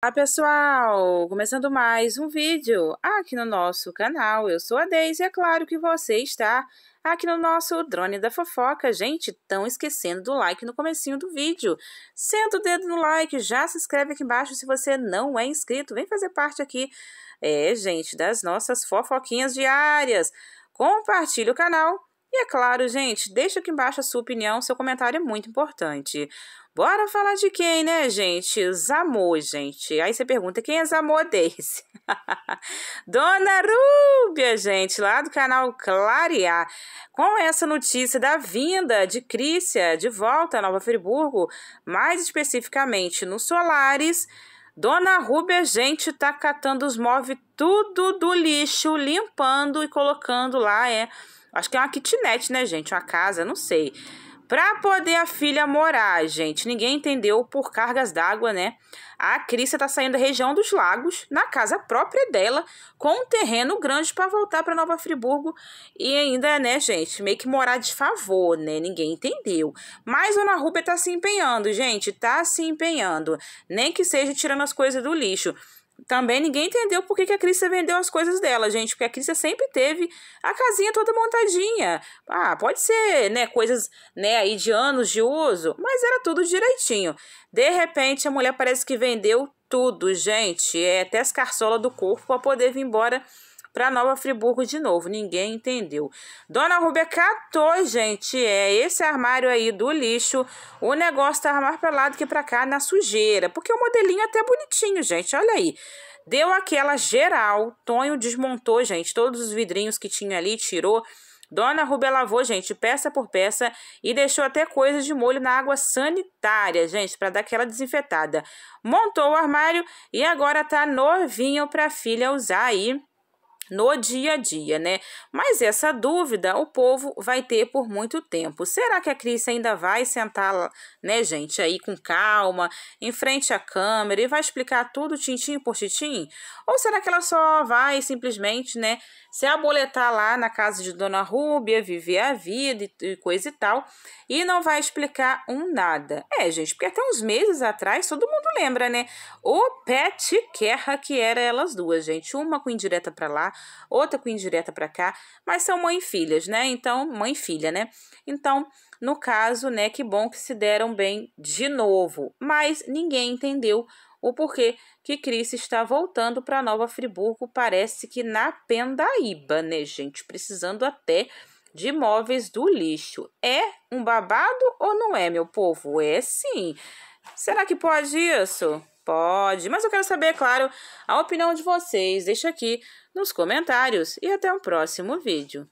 Olá pessoal, começando mais um vídeo aqui no nosso canal, eu sou a Deise e é claro que você está aqui no nosso Drone da Fofoca. Gente, tão esquecendo do like no comecinho do vídeo. Senta o dedo no like, já se inscreve aqui embaixo se você não é inscrito, vem fazer parte aqui, é gente, das nossas fofoquinhas diárias. Compartilhe o canal e é claro, gente, deixa aqui embaixo a sua opinião, seu comentário é muito importante. Bora falar de quem, né, gente? Zamor, gente. Aí você pergunta, quem é Zamor Daisy? Dona Rúbia, gente, lá do canal Clareá. Com essa notícia da vinda de Crícia de volta a Nova Friburgo, mais especificamente no Solares, Dona Rúbia, gente, tá catando os móveis tudo do lixo, limpando e colocando lá, é Acho que é uma kitnet, né, gente? Uma casa, não sei. Para poder a filha morar, gente. Ninguém entendeu por cargas d'água, né? A Cris está saindo da região dos lagos, na casa própria dela, com um terreno grande para voltar para Nova Friburgo. E ainda, né, gente, meio que morar de favor, né? Ninguém entendeu. Mas a Ana Rúbia está se empenhando, gente, está se empenhando. Nem que seja tirando as coisas do lixo. Também ninguém entendeu por que, que a Crista vendeu as coisas dela, gente, porque a Crista sempre teve a casinha toda montadinha. Ah, pode ser, né, coisas, né, aí de anos de uso, mas era tudo direitinho. De repente, a mulher parece que vendeu tudo, gente, é até as carçolas do corpo para poder vir embora para Nova Friburgo de novo. Ninguém entendeu. Dona Rubia catou, gente, é esse armário aí do lixo. O negócio tá mais para lá do que para cá na sujeira, porque o modelinho é até bonitinho, gente. Olha aí. Deu aquela geral. Tonho desmontou, gente, todos os vidrinhos que tinha ali, tirou. Dona Rubia lavou, gente, peça por peça e deixou até coisas de molho na água sanitária, gente, para dar aquela desinfetada. Montou o armário e agora tá novinho para a filha usar aí no dia a dia, né? Mas essa dúvida o povo vai ter por muito tempo. Será que a Cris ainda vai sentar, né, gente, aí com calma, em frente à câmera e vai explicar tudo tintim por tintim? Ou será que ela só vai simplesmente, né, se aboletar lá na casa de Dona Rúbia, viver a vida e coisa e tal, e não vai explicar um nada? É, gente, porque até uns meses atrás todo mundo lembra, né? O pet querra que era elas duas, gente. Uma com indireta para lá, outra com indireta para cá, mas são mãe e filhas, né? Então, mãe e filha, né? Então, no caso, né, que bom que se deram bem de novo. Mas ninguém entendeu o porquê que Cris está voltando para Nova Friburgo, parece que na Pendaíba, né, gente? Precisando até de móveis do lixo. É um babado ou não é, meu povo? É sim. Será que pode isso? Pode, mas eu quero saber, claro, a opinião de vocês. Deixa aqui nos comentários e até o um próximo vídeo.